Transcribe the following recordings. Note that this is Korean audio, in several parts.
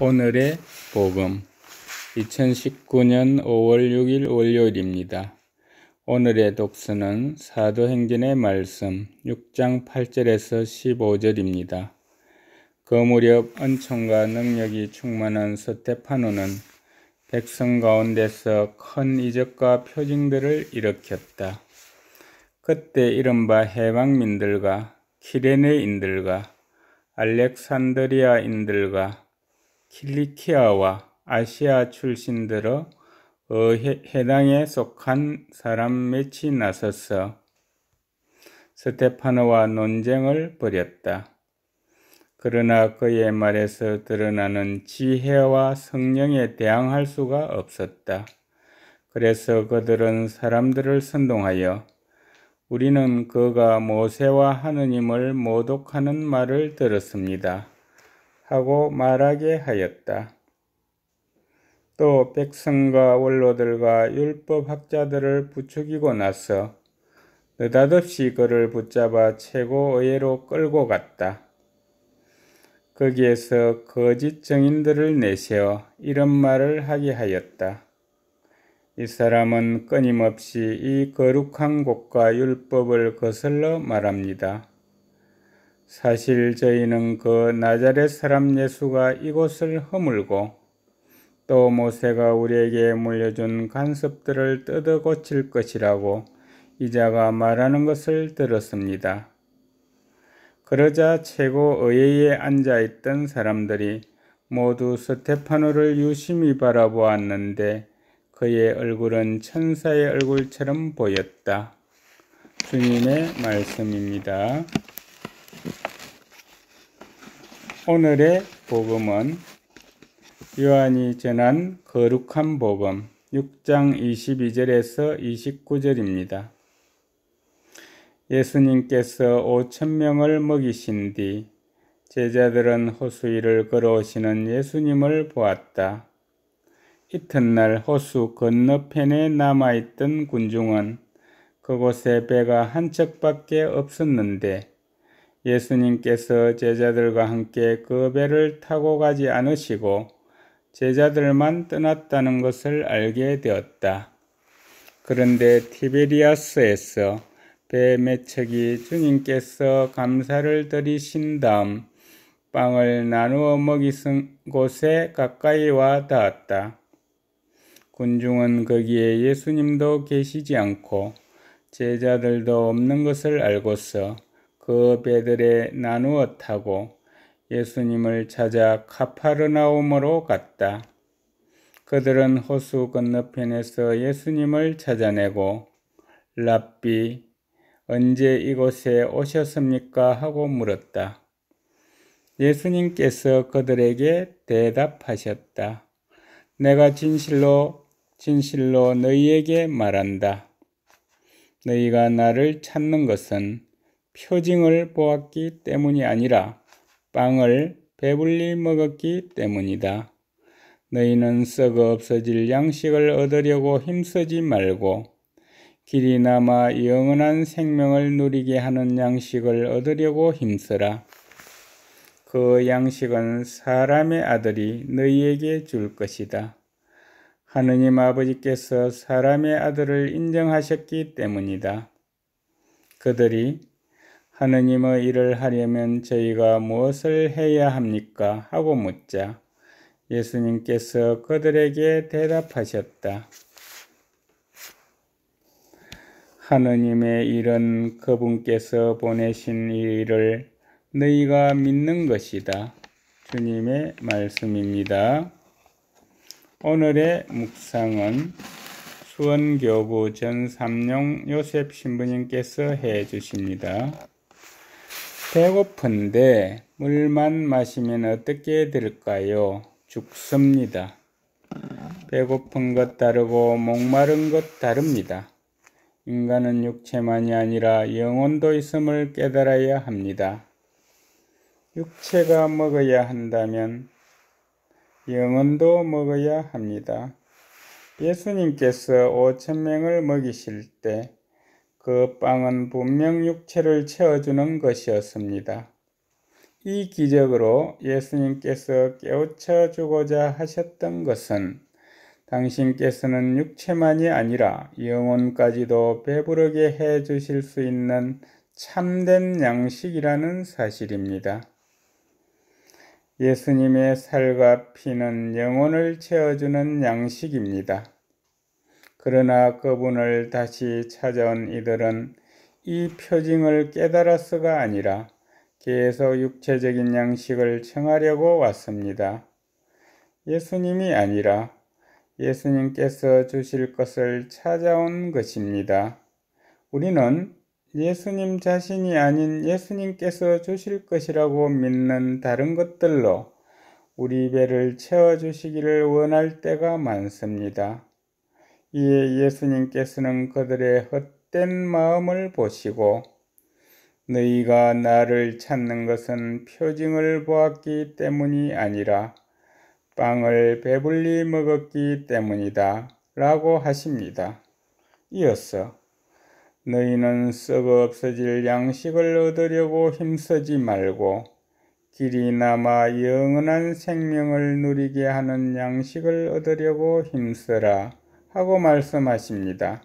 오늘의 복음 2019년 5월 6일 월요일입니다. 오늘의 독서는 사도행전의 말씀 6장 8절에서 15절입니다. 그 무렵 은총과 능력이 충만한 스테파노는 백성 가운데서 큰 이적과 표징들을 일으켰다. 그때 이른바 해방민들과 키레네인들과 알렉산드리아인들과 킬리키아와 아시아 출신들어 해당에 속한 사람 몇이 나서서 스테파노와 논쟁을 벌였다. 그러나 그의 말에서 드러나는 지혜와 성령에 대항할 수가 없었다. 그래서 그들은 사람들을 선동하여 우리는 그가 모세와 하느님을 모독하는 말을 들었습니다. 하고 말하게 하였다. 또 백성과 원로들과 율법학자들을 부추기고 나서 느닷없이 그를 붙잡아 최고의회로 끌고 갔다. 거기에서 거짓 증인들을 내세워 이런 말을 하게 하였다. 이 사람은 끊임없이 이 거룩한 곳과 율법을 거슬러 말합니다. 사실 저희는 그 나자렛 사람 예수가 이곳을 허물고 또 모세가 우리에게 물려준 간섭들을 뜯어 고칠 것이라고 이자가 말하는 것을 들었습니다. 그러자 최고 의회에 앉아 있던 사람들이 모두 스테파노를 유심히 바라보았는데 그의 얼굴은 천사의 얼굴처럼 보였다. 주님의 말씀입니다. 오늘의 복음은 요한이 전한 거룩한 복음 6장 22절에서 29절입니다. 예수님께서 5천명을 먹이신 뒤 제자들은 호수위를 걸어오시는 예수님을 보았다. 이튿날 호수 건너편에 남아있던 군중은 그곳에 배가 한 척밖에 없었는데 예수님께서 제자들과 함께 그 배를 타고 가지 않으시고 제자들만 떠났다는 것을 알게 되었다. 그런데 티베리아스에서 배 매척이 주님께서 감사를 드리신 다음 빵을 나누어 먹이신 곳에 가까이 와 닿았다. 군중은 거기에 예수님도 계시지 않고 제자들도 없는 것을 알고서 그 배들에 나누어 타고 예수님을 찾아 카파르나움으로 갔다. 그들은 호수 건너편에서 예수님을 찾아내고 랍비 언제 이곳에 오셨습니까 하고 물었다. 예수님께서 그들에게 대답하셨다. 내가 진실로 진실로 너희에게 말한다. 너희가 나를 찾는 것은 표징을 보았기 때문이 아니라 빵을 배불리 먹었기 때문이다. 너희는 썩어 없어질 양식을 얻으려고 힘쓰지 말고 길이 남아 영원한 생명을 누리게 하는 양식을 얻으려고 힘쓰라. 그 양식은 사람의 아들이 너희에게 줄 것이다. 하느님 아버지께서 사람의 아들을 인정하셨기 때문이다. 그들이 하느님의 일을 하려면 저희가 무엇을 해야 합니까? 하고 묻자 예수님께서 그들에게 대답하셨다. 하느님의 일은 그분께서 보내신 일을 너희가 믿는 것이다. 주님의 말씀입니다. 오늘의 묵상은 수원교구 전 삼룡 요셉 신부님께서 해 주십니다. 배고픈데 물만 마시면 어떻게 될까요? 죽습니다. 배고픈 것 다르고 목마른 것 다릅니다. 인간은 육체만이 아니라 영혼도 있음을 깨달아야 합니다. 육체가 먹어야 한다면 영혼도 먹어야 합니다. 예수님께서 5천명을 먹이실 때그 빵은 분명 육체를 채워주는 것이었습니다. 이 기적으로 예수님께서 깨우쳐 주고자 하셨던 것은 당신께서는 육체만이 아니라 영혼까지도 배부르게 해 주실 수 있는 참된 양식이라는 사실입니다. 예수님의 살과 피는 영혼을 채워주는 양식입니다. 그러나 그분을 다시 찾아온 이들은 이 표징을 깨달았서가 아니라 계속 육체적인 양식을 청하려고 왔습니다. 예수님이 아니라 예수님께서 주실 것을 찾아온 것입니다. 우리는 예수님 자신이 아닌 예수님께서 주실 것이라고 믿는 다른 것들로 우리 배를 채워주시기를 원할 때가 많습니다. 이에 예수님께서는 그들의 헛된 마음을 보시고 너희가 나를 찾는 것은 표징을 보았기 때문이 아니라 빵을 배불리 먹었기 때문이다 라고 하십니다. 이어서 너희는 썩어 없어질 양식을 얻으려고 힘쓰지 말고 길이 남아 영원한 생명을 누리게 하는 양식을 얻으려고 힘쓰라. 하고 말씀하십니다.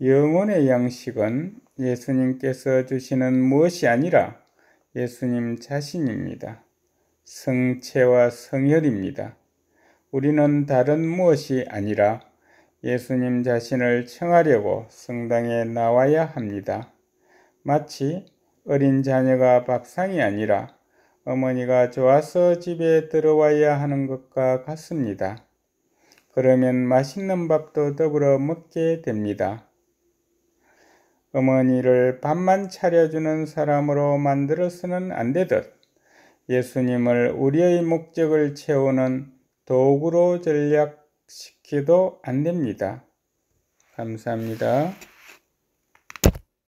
영혼의 양식은 예수님께서 주시는 무엇이 아니라 예수님 자신입니다. 성체와 성혈입니다. 우리는 다른 무엇이 아니라 예수님 자신을 청하려고 성당에 나와야 합니다. 마치 어린 자녀가 밥상이 아니라 어머니가 좋아서 집에 들어와야 하는 것과 같습니다. 그러면 맛있는 밥도 더불어 먹게 됩니다. 어머니를 밥만 차려주는 사람으로 만들어서는 안 되듯 예수님을 우리의 목적을 채우는 도구로 전략시키도 안 됩니다. 감사합니다.